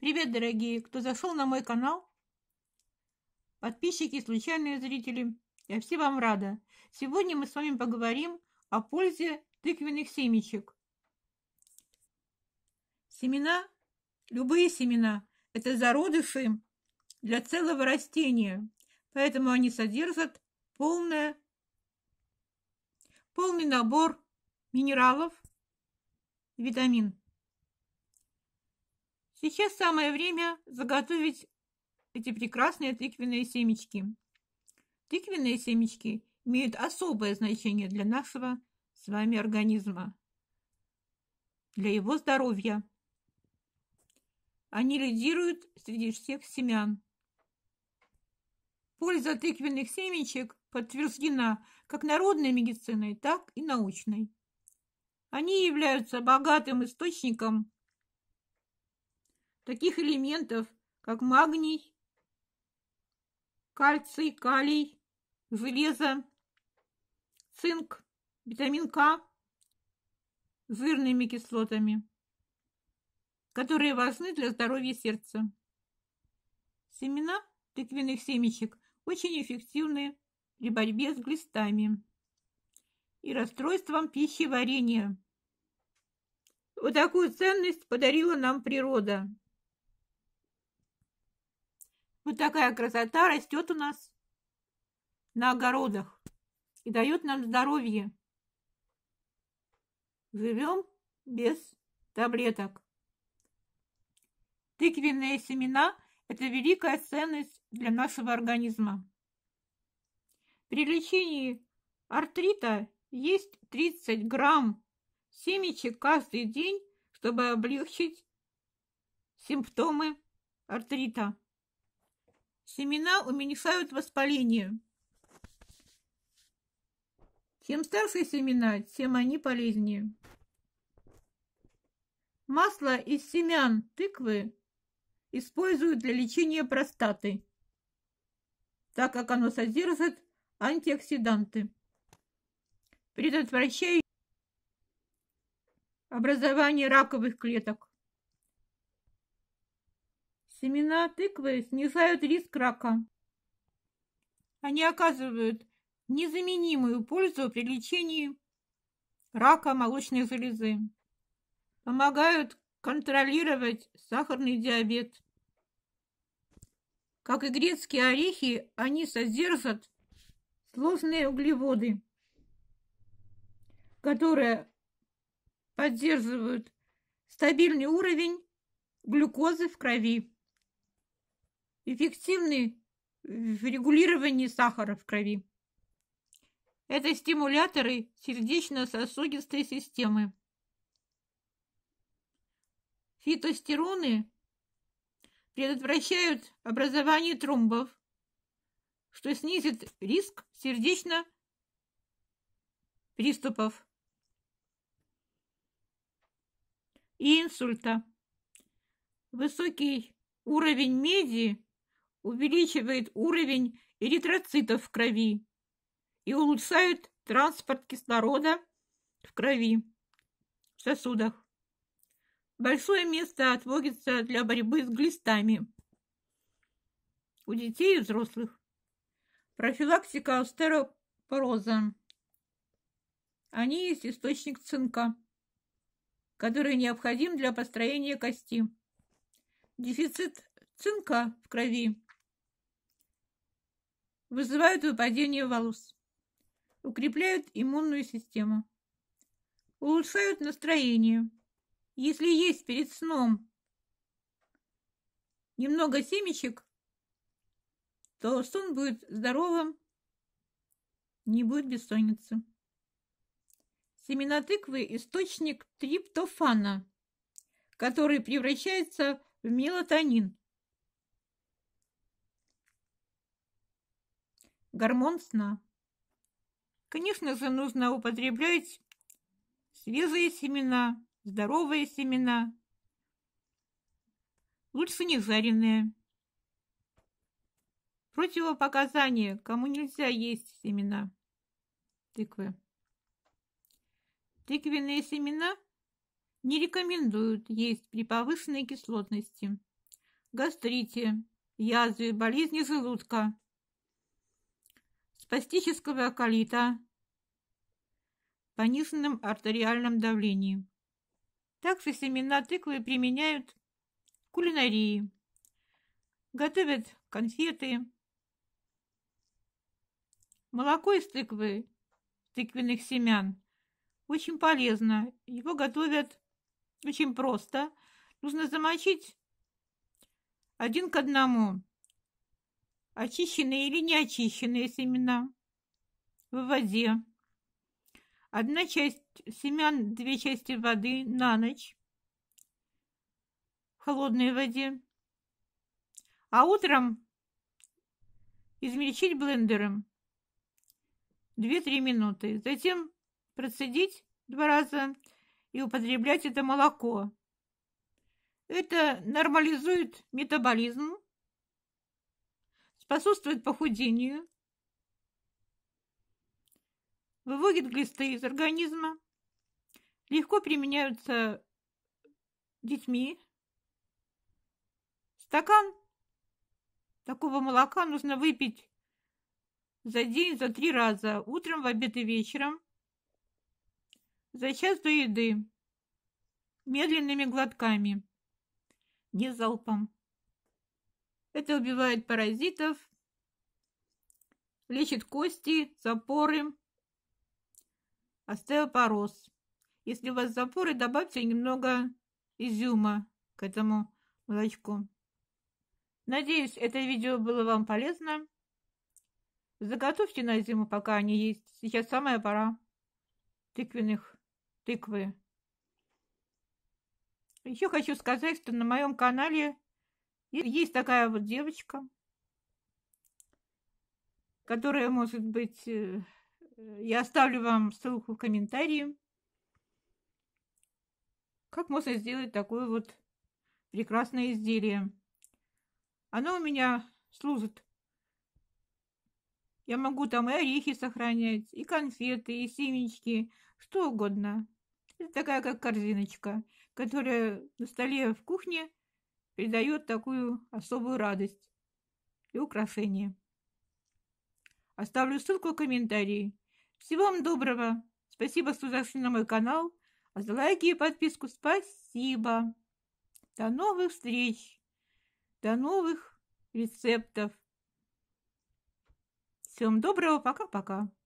Привет, дорогие, кто зашел на мой канал. Подписчики, случайные зрители, я все вам рада. Сегодня мы с вами поговорим о пользе тыквенных семечек. Семена, любые семена, это зародыши для целого растения, поэтому они содержат полное, полный набор минералов, витамин. Сейчас самое время заготовить эти прекрасные тыквенные семечки. Тыквенные семечки имеют особое значение для нашего с вами организма, для его здоровья. Они лидируют среди всех семян. Польза тыквенных семечек подтверждена как народной медициной, так и научной. Они являются богатым источником таких элементов, как магний, кальций, калий, железо, цинк, витамин К жирными кислотами, которые важны для здоровья сердца. Семена тыквенных семечек очень эффективны при борьбе с глистами и расстройством пищеварения. Вот такую ценность подарила нам природа. Вот такая красота растет у нас на огородах и дает нам здоровье. Живем без таблеток. Тыквенные семена – это великая ценность для нашего организма. При лечении артрита есть 30 грамм семечек каждый день, чтобы облегчить симптомы артрита. Семена уменьшают воспаление. Чем старше семена, тем они полезнее. Масло из семян тыквы используют для лечения простаты, так как оно содержит антиоксиданты, предотвращающие образование раковых клеток. Семена тыквы снижают риск рака. Они оказывают незаменимую пользу при лечении рака молочной железы. Помогают контролировать сахарный диабет. Как и грецкие орехи, они содержат сложные углеводы, которые поддерживают стабильный уровень глюкозы в крови эффективны в регулировании сахара в крови. Это стимуляторы сердечно-сосудистой системы. Фитостероны предотвращают образование тромбов, что снизит риск сердечно приступов и инсульта. Высокий уровень меди увеличивает уровень эритроцитов в крови и улучшает транспорт кислорода в крови, в сосудах. Большое место отводится для борьбы с глистами у детей и взрослых. Профилактика остеропороза. Они есть источник цинка, который необходим для построения кости. Дефицит цинка в крови вызывают выпадение волос, укрепляют иммунную систему, улучшают настроение. Если есть перед сном немного семечек, то сон будет здоровым, не будет бессонницы. Семена тыквы – источник триптофана, который превращается в мелатонин, гормон сна. Конечно же, нужно употреблять свежие семена, здоровые семена. Лучше не жареные. Противопоказания: кому нельзя есть семена тыквы. Тыквенные семена не рекомендуют есть при повышенной кислотности, гастрите, язве, болезни желудка, спастического околита, пониженном артериальном давлении. Также семена тыквы применяют в кулинарии. Готовят конфеты. Молоко из тыквы, тыквенных семян, очень полезно. Его готовят очень просто. Нужно замочить один к одному очищенные или неочищенные семена в воде. Одна часть семян, две части воды на ночь в холодной воде. А утром измельчить блендером 2-3 минуты. Затем процедить два раза и употреблять это молоко. Это нормализует метаболизм способствует похудению, выводит глисты из организма, легко применяются детьми. Стакан такого молока нужно выпить за день, за три раза, утром, в обед и вечером, за час до еды, медленными глотками, не залпом. Это убивает паразитов, лечит кости, запоры, остеопороз. Если у вас запоры, добавьте немного изюма к этому молочку. Надеюсь, это видео было вам полезно. Заготовьте на зиму, пока они есть. Сейчас самая пора тыквенных тыквы. Еще хочу сказать, что на моем канале и есть такая вот девочка, которая, может быть, э, э, я оставлю вам ссылку в комментарии. Как можно сделать такое вот прекрасное изделие? Оно у меня служит. Я могу там и орехи сохранять, и конфеты, и семечки, что угодно. Это такая как корзиночка, которая на столе в кухне – придает такую особую радость и украшение. Оставлю ссылку в комментарии. Всего вам доброго. Спасибо, что зашли на мой канал. А за лайки и подписку спасибо. До новых встреч. До новых рецептов. Всем доброго. Пока-пока.